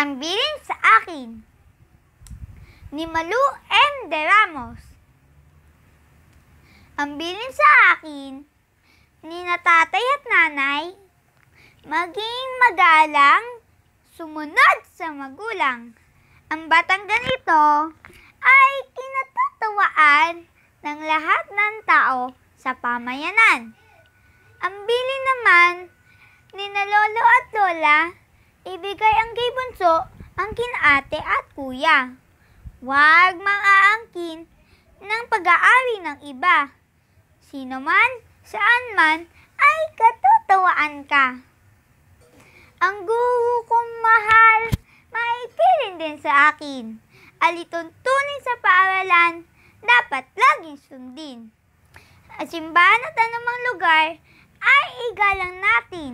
Ang bilin sa akin ni Malu M. De Ramos. Ang bilin sa akin ni natatay at nanay maging magalang sumunod sa magulang. Ang batang ganito ay kinatatawaan ng lahat ng tao sa pamayanan. Ang bilin naman ni na lolo at lola ibigay bunso, angkin ate at kuya. Huwag mang-aangkin ng pag-aari ng iba. Sino man, saan man, ay katutawaan ka. Ang guru kong mahal, maipirin din sa akin. Alituntunin sa paaralan, dapat laging sundin. At simbahan at anumang lugar, ay igalang natin.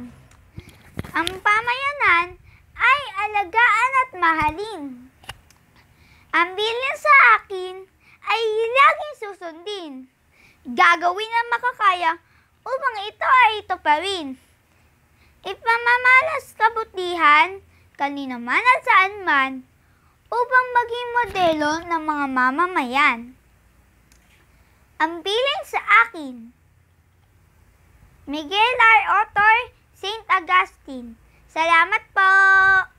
Ang pamayanan mahalin. Ang bilin sa akin ay laging susundin. Gagawin ang makakaya upang ito ay ito pa rin. Ipamamalas kabutihan kanina man at saan man upang maging modelo ng mga mamamayan. Ang bilin sa akin Miguel R. Otor, St. Augustine. Salamat po!